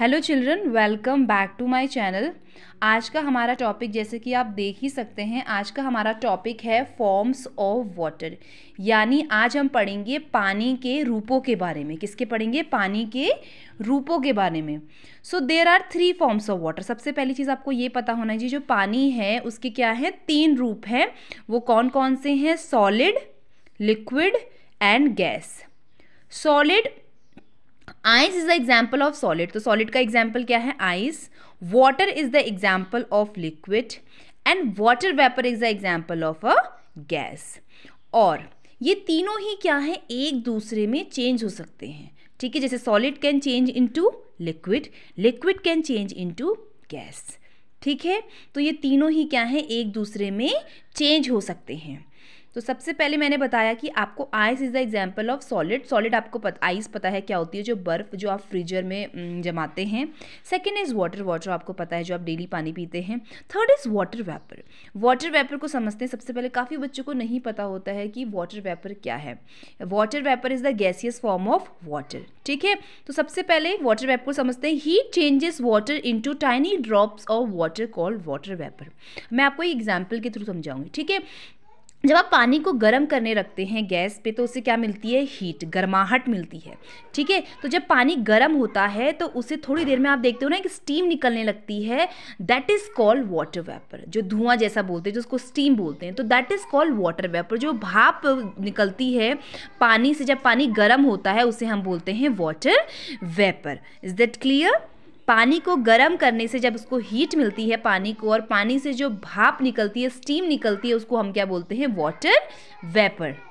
hello children welcome back to my channel आज का हमारा टॉपिक जैसे कि आप देख ही सकते हैं आज का हमारा टॉपिक है फॉर्म्स ऑफ वाटर यानी आज हम पढ़ेंगे पानी के रूपों के बारे में किसके पढ़ेंगे पानी के रूपों के बारे में so there are three forms of water सबसे पहली चीज़ आपको ये पता होना चाहिए जो पानी है उसके क्या है तीन रूप हैं वो कौन कौन से हैं solid liquid and gas solid ice is the example of solid तो सॉलिड का एग्जाम्पल क्या है ice water is the example of liquid and water vapour is the example of a gas और ये तीनों ही क्या है एक दूसरे में चेंज हो सकते हैं ठीक है जैसे solid can change to liquid liquid can change to gas ठीक है तो ये तीनों ही क्या है एक दूसरे में चेंज हो सकते हैं तो सबसे पहले मैंने बताया कि आपको ice is the example of solid solid आपको पत, आइस पता है क्या होती है जो बर्फ़ जो आप फ्रीजर में जमाते हैं सेकेंड इज़ वाटर वाटर आपको पता है जो आप डेली पानी पीते हैं third is water vapour water vapour को समझते हैं सबसे पहले काफ़ी बच्चों को नहीं पता होता है कि वाटर वेपर क्या है water vapour is the gaseous form of water ठीक है तो सबसे पहले वाटर वेपर को समझते हैं ही changes water into tiny drops of water called water vapour मैं आपको एग्जाम्पल के थ्रू समझाऊंगी ठीक है जब आप पानी को गर्म करने रखते हैं गैस पे तो उससे क्या मिलती है हीट गर्माहट मिलती है ठीक है तो जब पानी गर्म होता है तो उसे थोड़ी देर में आप देखते हो ना कि स्टीम निकलने लगती है that is called water vapour जो धुआं जैसा बोलते हैं जो उसको स्टीम बोलते हैं तो that is called water vapour जो भाप निकलती है पानी से जब पानी गर्म होता है उसे हम बोलते हैं water vapour is that clear पानी को गर्म करने से जब उसको हीट मिलती है पानी को और पानी से जो भाप निकलती है स्टीम निकलती है उसको हम क्या बोलते हैं वाटर वेपर